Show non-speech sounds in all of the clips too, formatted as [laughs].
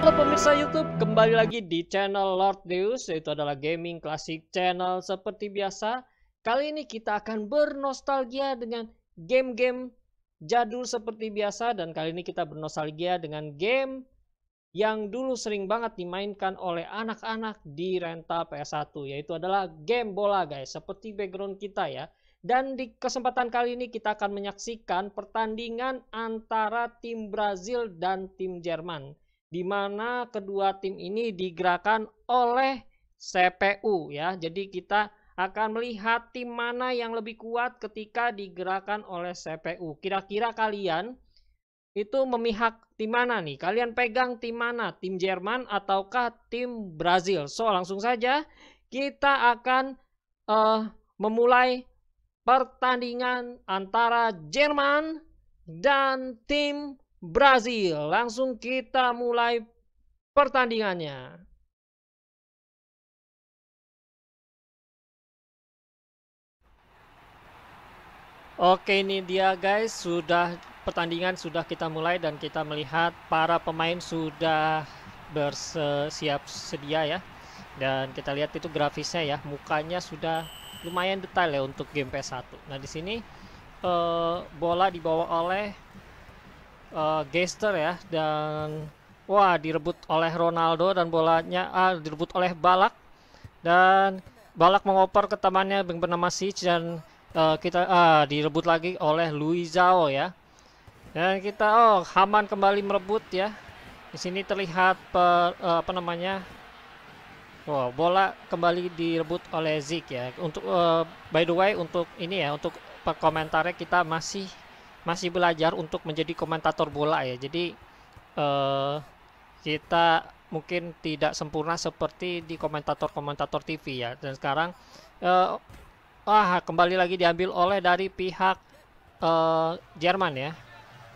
Halo pemirsa YouTube, kembali lagi di channel Lord Deus, yaitu adalah gaming klasik channel seperti biasa. Kali ini kita akan bernostalgia dengan game-game jadul seperti biasa dan kali ini kita bernostalgia dengan game yang dulu sering banget dimainkan oleh anak-anak di rental PS1 yaitu adalah game bola guys seperti background kita ya dan di kesempatan kali ini kita akan menyaksikan pertandingan antara tim Brazil dan tim Jerman. Di mana kedua tim ini digerakkan oleh CPU ya. Jadi kita akan melihat tim mana yang lebih kuat ketika digerakkan oleh CPU. Kira-kira kalian itu memihak tim mana nih? Kalian pegang tim mana? Tim Jerman ataukah tim Brazil? So langsung saja kita akan uh, memulai pertandingan antara Jerman dan tim Brazil. Langsung kita mulai pertandingannya. Oke ini dia guys, sudah pertandingan sudah kita mulai dan kita melihat para pemain sudah bersiap sedia ya. Dan kita lihat itu grafisnya ya, mukanya sudah lumayan detail ya untuk game PS1. Nah di sini uh, bola dibawa oleh uh, eh, Gester ya dan wah direbut oleh Ronaldo dan bolanya ah, direbut oleh Balak dan Balak mengoper ke temannya bernama Sich dan uh, kita ah, direbut lagi oleh Luizao ya. Dan kita oh Haman kembali merebut ya. Di sini terlihat per, uh, apa namanya Wow, bola kembali direbut oleh Zik ya. Untuk uh, by the way untuk ini ya untuk komentarnya kita masih masih belajar untuk menjadi komentator bola ya. Jadi uh, kita mungkin tidak sempurna seperti di komentator-komentator TV ya. Dan sekarang uh, eh, wah, kembali lagi diambil oleh dari pihak uh, Jerman ya.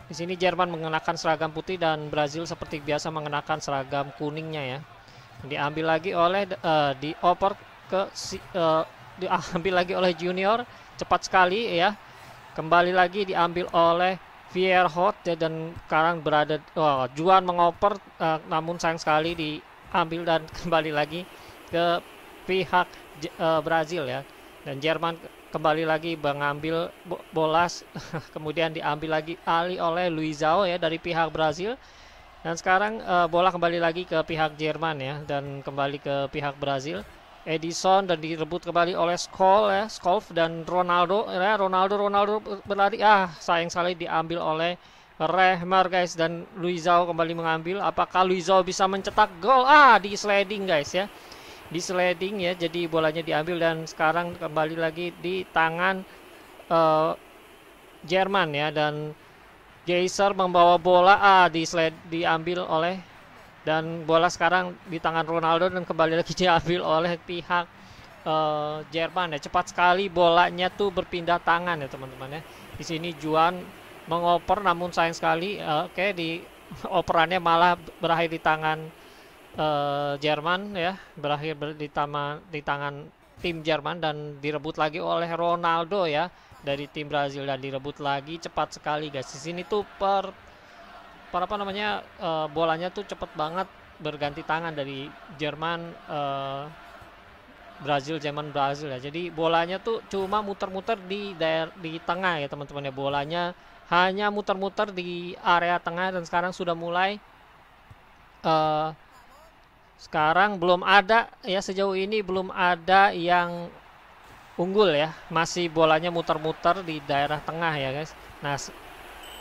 Di sini Jerman mengenakan seragam putih dan Brazil seperti biasa mengenakan seragam kuningnya ya diambil lagi oleh uh, eh, dioper ke uh, diambil lagi oleh Junior cepat sekali ya kembali lagi diambil oleh Vierhot ya, dan sekarang berada oh, Juan mengoper uh, namun sayang sekali diambil dan [laughs] kembali lagi ke pihak uh, Brazil ya dan Jerman kembali lagi mengambil bolas [laughs] kemudian diambil lagi alih oleh Luizao ya dari pihak Brazil dan sekarang uh, bola kembali lagi ke pihak Jerman ya dan kembali ke pihak Brazil. Edison dan direbut kembali oleh Skol ya, Skolf dan Ronaldo ya, Ronaldo Ronaldo berlari ah sayang sekali diambil oleh Rehmer guys dan Luizao kembali mengambil apakah Luizao bisa mencetak gol ah di sliding guys ya di sliding ya jadi bolanya diambil dan sekarang kembali lagi di tangan uh, Jerman ya dan Geyser membawa bola ah, di sled, diambil oleh dan bola sekarang di tangan Ronaldo dan kembali lagi [laughs] diambil oleh pihak uh, Jerman ya cepat sekali bolanya tuh berpindah tangan ya teman-teman ya di sini Juan mengoper namun sayang sekali uh, oke okay, di [laughs] operannya malah berakhir di tangan uh, Jerman ya berakhir di, tama, di tangan tim Jerman dan direbut lagi oleh Ronaldo ya dari tim Brazil dan direbut lagi cepat sekali guys. Di sini tuh per, per apa namanya uh, bolanya tuh cepet banget berganti tangan dari Jerman uh, Brazil Jerman Brazil ya. Jadi bolanya tuh cuma muter-muter di daer di tengah ya teman-teman ya. Bolanya hanya muter-muter di area tengah dan sekarang sudah mulai uh, sekarang belum ada ya sejauh ini belum ada yang unggul ya. Masih bolanya muter-muter di daerah tengah ya guys. Nah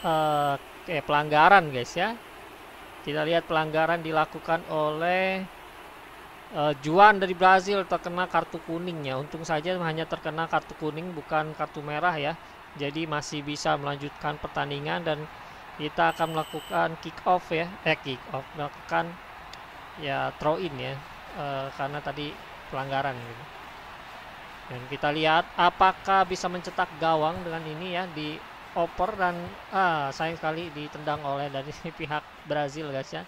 eh, eh pelanggaran guys ya. Kita lihat pelanggaran dilakukan oleh eh, Juan dari Brazil terkena kartu kuningnya Untung saja hanya terkena kartu kuning bukan kartu merah ya. Jadi masih bisa melanjutkan pertandingan dan kita akan melakukan kick off ya. Eh kick off melakukan ya throw in ya e, karena tadi pelanggaran gitu. Dan kita lihat apakah bisa mencetak gawang dengan ini ya di oper dan ah sayang sekali ditendang oleh dari [laughs] pihak Brazil guys ya.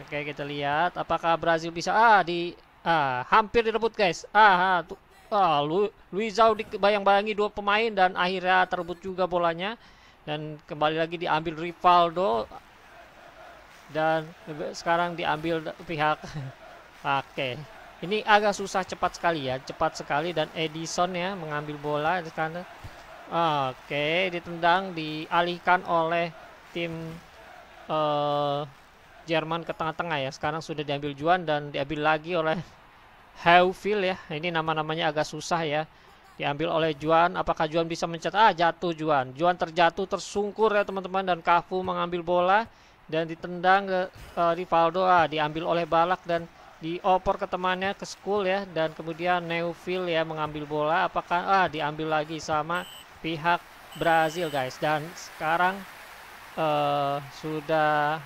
Oke kita lihat apakah Brazil bisa ah di ah hampir direbut guys. Ah, ah tuh ah, Lu, Luizao dibayang-bayangi dua pemain dan akhirnya terbut juga bolanya dan kembali lagi diambil Rivaldo dan sekarang diambil pihak [laughs] pakai ini agak susah cepat sekali ya cepat sekali dan Edison ya mengambil bola karena oke ditendang dialihkan oleh tim uh, Jerman ke tengah-tengah ya sekarang sudah diambil Juan dan diambil lagi oleh [laughs] Heufield ya ini nama-namanya agak susah ya diambil oleh Juan apakah Juan bisa mencetak ah jatuh Juan Juan terjatuh tersungkur ya teman-teman dan Kafu mengambil bola dan ditendang ke uh, eh, Rivaldo ah, diambil oleh Balak dan dioper ke temannya ke school ya dan kemudian Neuville ya mengambil bola apakah ah diambil lagi sama pihak Brazil guys dan sekarang uh, sudah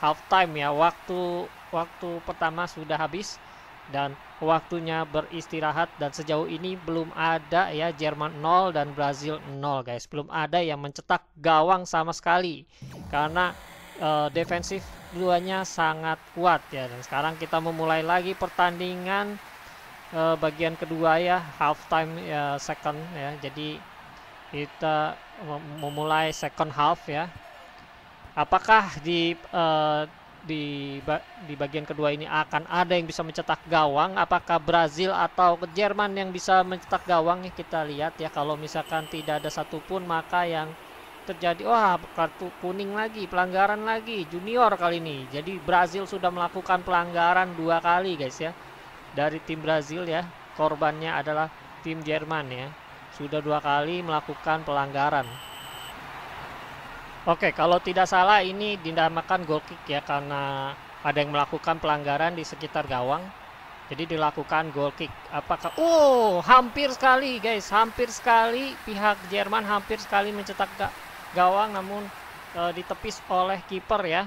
half time ya waktu waktu pertama sudah habis dan waktunya beristirahat dan sejauh ini belum ada ya Jerman 0 dan Brazil 0 guys belum ada yang mencetak gawang sama sekali karena uh, defensif duanya sangat kuat ya dan sekarang kita memulai lagi pertandingan uh, bagian kedua ya half time ya second ya jadi kita memulai second half ya apakah di uh, di ba di bagian kedua ini akan ada yang bisa mencetak gawang apakah Brazil atau Jerman yang bisa mencetak gawang kita lihat ya kalau misalkan tidak ada satupun maka yang terjadi wah kartu kuning lagi, pelanggaran lagi junior kali ini. Jadi Brazil sudah melakukan pelanggaran dua kali guys ya. Dari tim Brazil ya, korbannya adalah tim Jerman ya. Sudah dua kali melakukan pelanggaran. Oke, kalau tidak salah ini dinamakan goal kick ya karena ada yang melakukan pelanggaran di sekitar gawang. Jadi dilakukan goal kick. Apakah oh, hampir sekali guys, hampir sekali pihak Jerman hampir sekali mencetak gawang namun e, ditepis oleh kiper ya.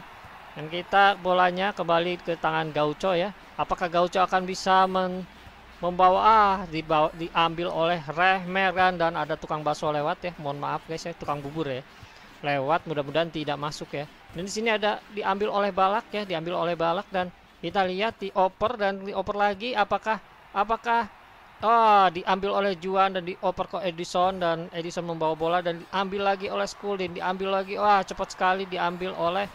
Dan kita bolanya kembali ke tangan Gaucho ya. Apakah Gaucho akan bisa men membawa ah dibawa, diambil oleh Rehmeran dan ada tukang bakso lewat ya. Mohon maaf guys ya, tukang bubur ya. Lewat mudah-mudahan tidak masuk ya. Dan di sini ada diambil oleh Balak ya, diambil oleh Balak dan kita lihat dioper dan dioper lagi apakah apakah Ah, diambil oleh Juan dan dioper ke Edison dan Edison membawa bola dan diambil lagi oleh Skuldin, diambil lagi. Wah, cepat sekali diambil oleh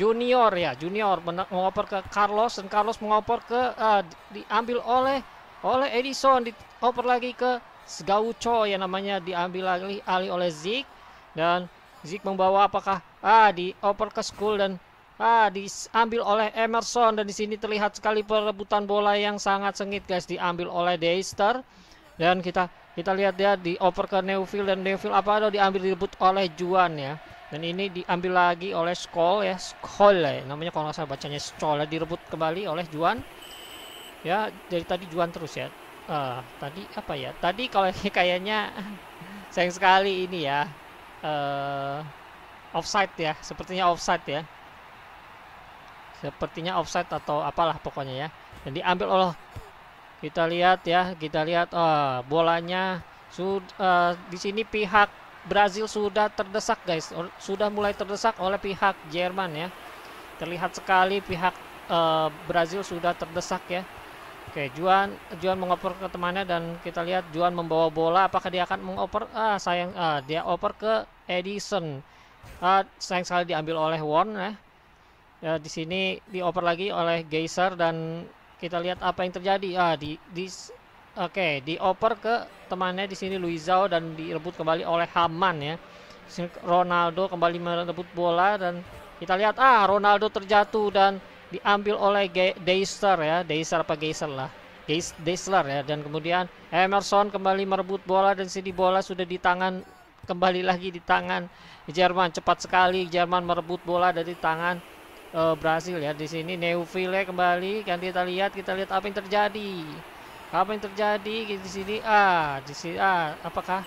Junior ya, Junior mengoper ke Carlos dan Carlos mengoper ke uh, diambil oleh oleh Edison, dioper lagi ke Gaucho ya namanya diambil lagi alih oleh Zik dan Zik membawa apakah ah dioper ke Skul dan Ah, diambil oleh Emerson dan di sini terlihat sekali perebutan bola yang sangat sengit guys diambil oleh Deister dan kita kita lihat dia ya, dioper ke Neuville dan Neuville apa ada diambil direbut oleh Juan ya. Dan ini diambil lagi oleh Skoll ya, Skoll ya. namanya kalau saya bacanya Skoll ya. direbut kembali oleh Juan. Ya, dari tadi Juan terus ya. Uh, tadi apa ya? Tadi kalau [laughs] kayaknya sayang sekali ini ya. Uh, offside ya, sepertinya offside ya sepertinya offside atau apalah pokoknya ya dan diambil oleh kita lihat ya kita lihat oh, bolanya sudah uh, di sini pihak Brazil sudah terdesak guys sudah mulai terdesak oleh pihak Jerman ya terlihat sekali pihak uh, Brazil sudah terdesak ya Oke Juan Juan mengoper ke temannya dan kita lihat Juan membawa bola apakah dia akan mengoper ah sayang ah, dia oper ke Edison ah, sayang sekali diambil oleh Won ya ya di sini dioper lagi oleh geyser dan kita lihat apa yang terjadi ah di di oke okay, dioper ke temannya di sini Luizao dan direbut kembali oleh Haman ya Ronaldo kembali merebut bola dan kita lihat ah Ronaldo terjatuh dan diambil oleh Geyser ya Geyser apa Geyser lah Geyser ya dan kemudian Emerson kembali merebut bola dan sini bola sudah di tangan kembali lagi di tangan Jerman cepat sekali Jerman merebut bola dari tangan uh, eh, berhasil ya di sini Neuville kembali kan kita lihat kita lihat apa yang terjadi apa yang terjadi di sini ah di sini ah apakah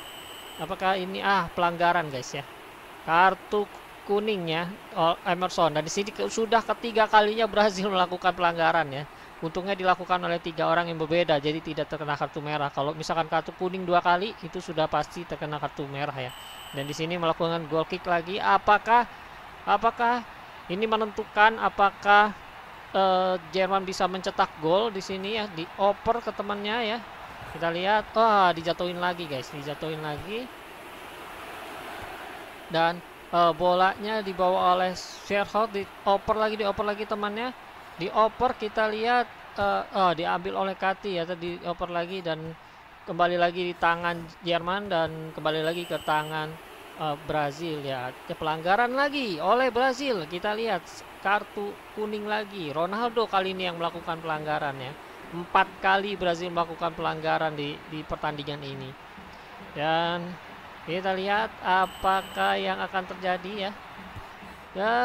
apakah ini ah pelanggaran guys ya kartu kuningnya oh, Emerson dan nah, di sini ke, sudah ketiga kalinya berhasil [laughs] melakukan pelanggaran ya untungnya dilakukan oleh tiga orang yang berbeda jadi tidak terkena kartu merah kalau misalkan kartu kuning dua kali itu sudah pasti terkena kartu merah ya dan di sini melakukan goal kick lagi apakah apakah ini menentukan apakah eh, Jerman bisa mencetak gol di sini ya, dioper ke temannya ya. Kita lihat, wah dijatuhin lagi guys, dijatuhin lagi. Dan uh, bolanya dibawa oleh Sherhout, dioper lagi, dioper lagi temannya. Dioper kita lihat uh, oh, diambil oleh Kati ya tadi oper lagi dan kembali lagi di tangan Jerman dan kembali lagi ke tangan uh, Brazil ya. Pelanggaran lagi oleh Brazil. Kita lihat kartu kuning lagi. Ronaldo kali ini yang melakukan pelanggaran ya. Empat kali Brazil melakukan pelanggaran di, di pertandingan ini. Dan kita lihat apakah yang akan terjadi ya. Ya,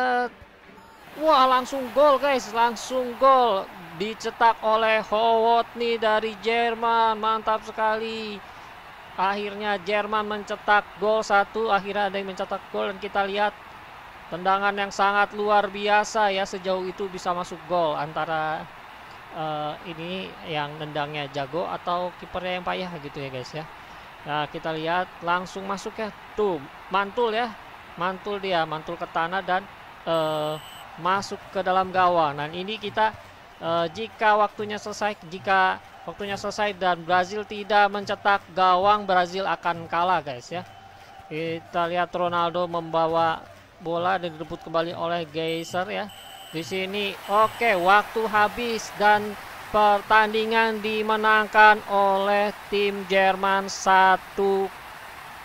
wah langsung gol guys, langsung gol dicetak oleh Howard nih dari Jerman, mantap sekali. Akhirnya Jerman mencetak gol satu, akhirnya ada yang mencetak gol dan kita lihat tendangan yang sangat luar biasa ya sejauh itu bisa masuk gol antara uh, ini yang nendangnya jago atau kipernya yang payah gitu ya guys ya. Nah, kita lihat langsung masuk ya. Tuh, mantul ya. Mantul dia, mantul ke tanah dan uh, masuk ke dalam gawang. Dan nah, ini kita uh, jika waktunya selesai, jika Waktunya selesai dan Brazil tidak mencetak gawang, Brazil akan kalah guys ya. Kita lihat Ronaldo membawa bola dan direbut kembali oleh Geyser ya. Di sini oke okay, waktu habis dan pertandingan dimenangkan oleh tim Jerman 1 uh,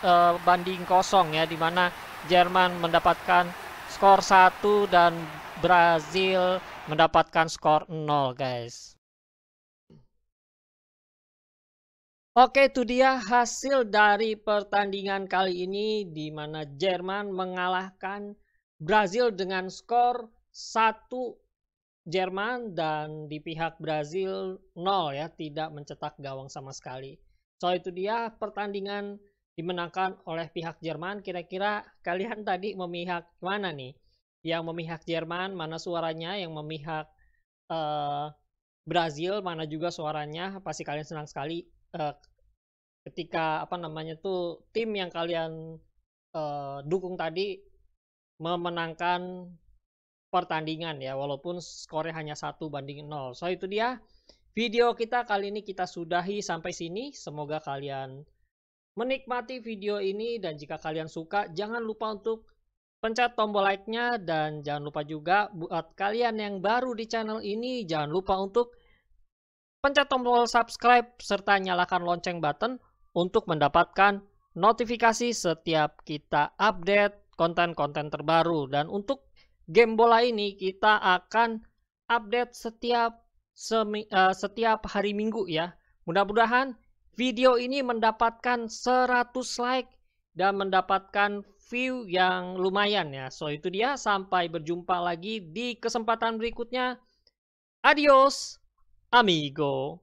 eh, banding kosong ya dimana Jerman mendapatkan skor 1 dan Brazil mendapatkan skor 0 guys. Oke, itu dia hasil dari pertandingan kali ini di mana Jerman mengalahkan Brazil dengan skor 1 Jerman dan di pihak Brazil 0 ya, tidak mencetak gawang sama sekali. So itu dia pertandingan dimenangkan oleh pihak Jerman. Kira-kira kalian tadi memihak mana nih? Yang memihak Jerman, mana suaranya? Yang memihak uh, Brazil, mana juga suaranya? Pasti kalian senang sekali Eh, ketika apa namanya tuh tim yang kalian uh, dukung tadi memenangkan pertandingan ya walaupun skornya hanya satu banding nol. So itu dia video kita kali ini kita sudahi sampai sini. Semoga kalian menikmati video ini dan jika kalian suka jangan lupa untuk pencet tombol like-nya dan jangan lupa juga buat kalian yang baru di channel ini jangan lupa untuk pencet tombol subscribe serta nyalakan lonceng button untuk mendapatkan notifikasi setiap kita update konten-konten terbaru dan untuk game bola ini kita akan update setiap semi, uh, setiap hari Minggu ya. Mudah-mudahan video ini mendapatkan 100 like dan mendapatkan view yang lumayan ya. So itu dia sampai berjumpa lagi di kesempatan berikutnya. Adios. amigo